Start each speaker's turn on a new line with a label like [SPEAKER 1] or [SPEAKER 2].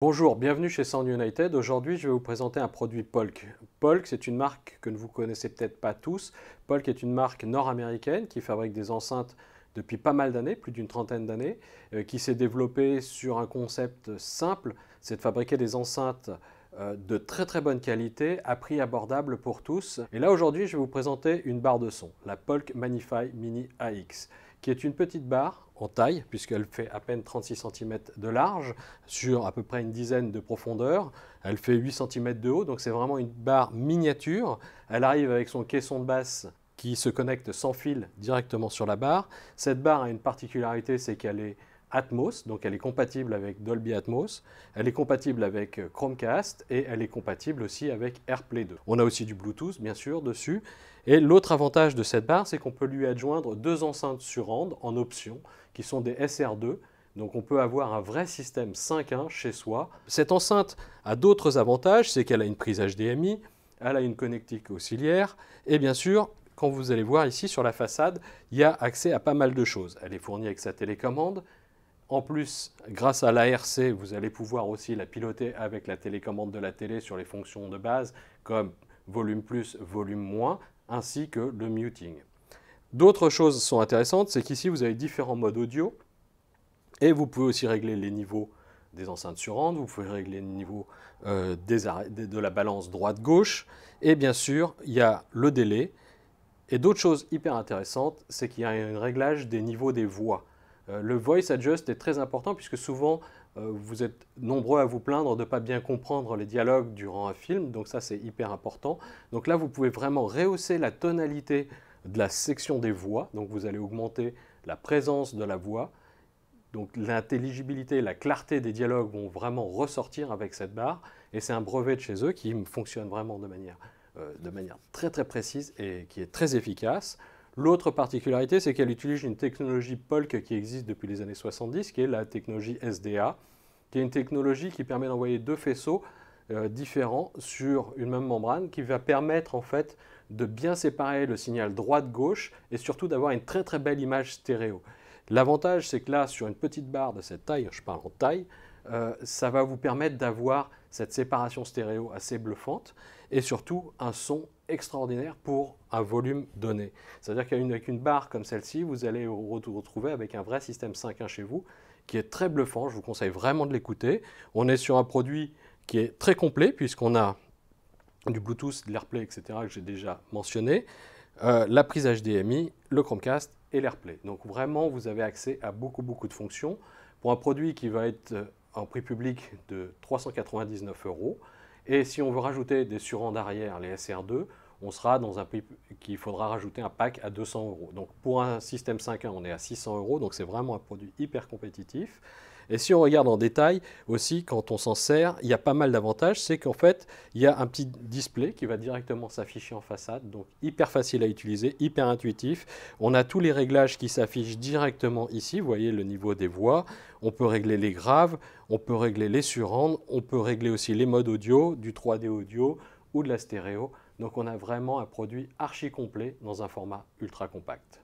[SPEAKER 1] Bonjour, bienvenue chez Sound United. Aujourd'hui, je vais vous présenter un produit Polk. Polk, c'est une marque que ne vous connaissez peut-être pas tous. Polk est une marque nord-américaine qui fabrique des enceintes depuis pas mal d'années, plus d'une trentaine d'années, euh, qui s'est développée sur un concept simple, c'est de fabriquer des enceintes euh, de très très bonne qualité, à prix abordable pour tous. Et là aujourd'hui, je vais vous présenter une barre de son, la Polk Magnify Mini AX qui est une petite barre en taille, puisqu'elle fait à peine 36 cm de large, sur à peu près une dizaine de profondeur. Elle fait 8 cm de haut, donc c'est vraiment une barre miniature. Elle arrive avec son caisson de basse qui se connecte sans fil directement sur la barre. Cette barre a une particularité, c'est qu'elle est Atmos, donc elle est compatible avec Dolby Atmos, elle est compatible avec euh, Chromecast et elle est compatible aussi avec AirPlay 2. On a aussi du Bluetooth bien sûr dessus. Et l'autre avantage de cette barre, c'est qu'on peut lui adjoindre deux enceintes Surround en option qui sont des SR2 donc on peut avoir un vrai système 5.1 chez soi. Cette enceinte a d'autres avantages, c'est qu'elle a une prise HDMI, elle a une connectique auxiliaire, et bien sûr, quand vous allez voir ici sur la façade, il y a accès à pas mal de choses. Elle est fournie avec sa télécommande, en plus, grâce à l'ARC, vous allez pouvoir aussi la piloter avec la télécommande de la télé sur les fonctions de base comme volume plus, volume moins, ainsi que le muting. D'autres choses sont intéressantes, c'est qu'ici vous avez différents modes audio et vous pouvez aussi régler les niveaux des enceintes surround. vous pouvez régler le niveau euh, de la balance droite-gauche et bien sûr il y a le délai. Et d'autres choses hyper intéressantes, c'est qu'il y a un réglage des niveaux des voix. Euh, le voice adjust est très important puisque souvent euh, vous êtes nombreux à vous plaindre de ne pas bien comprendre les dialogues durant un film, donc ça c'est hyper important. Donc là vous pouvez vraiment rehausser la tonalité de la section des voix, donc vous allez augmenter la présence de la voix, donc l'intelligibilité, la clarté des dialogues vont vraiment ressortir avec cette barre, et c'est un brevet de chez eux qui fonctionne vraiment de manière, euh, de manière très très précise et qui est très efficace. L'autre particularité, c'est qu'elle utilise une technologie Polk qui existe depuis les années 70, qui est la technologie SDA, qui est une technologie qui permet d'envoyer deux faisceaux euh, différents sur une même membrane, qui va permettre en fait de bien séparer le signal droite-gauche et surtout d'avoir une très très belle image stéréo. L'avantage, c'est que là, sur une petite barre de cette taille, je parle en taille, euh, ça va vous permettre d'avoir cette séparation stéréo assez bluffante et surtout un son extraordinaire pour un volume donné. C'est-à-dire qu'avec une barre comme celle-ci, vous allez vous retrouver avec un vrai système 5.1 chez vous qui est très bluffant. Je vous conseille vraiment de l'écouter. On est sur un produit qui est très complet puisqu'on a du Bluetooth, de l'AirPlay, etc. que j'ai déjà mentionné, euh, la prise HDMI, le Chromecast et l'AirPlay. Donc vraiment, vous avez accès à beaucoup, beaucoup de fonctions. Pour un produit qui va être euh, prix public de 399 euros. Et si on veut rajouter des surrends d'arrière, les SR2, on sera dans un prix qu'il faudra rajouter un pack à 200 euros. Donc pour un système 5.1, on est à 600 euros, donc c'est vraiment un produit hyper compétitif. Et si on regarde en détail aussi, quand on s'en sert, il y a pas mal d'avantages. C'est qu'en fait, il y a un petit display qui va directement s'afficher en façade. Donc hyper facile à utiliser, hyper intuitif. On a tous les réglages qui s'affichent directement ici. Vous voyez le niveau des voix. On peut régler les graves, on peut régler les surrendes, on peut régler aussi les modes audio, du 3D audio ou de la stéréo. Donc on a vraiment un produit archi complet dans un format ultra compact.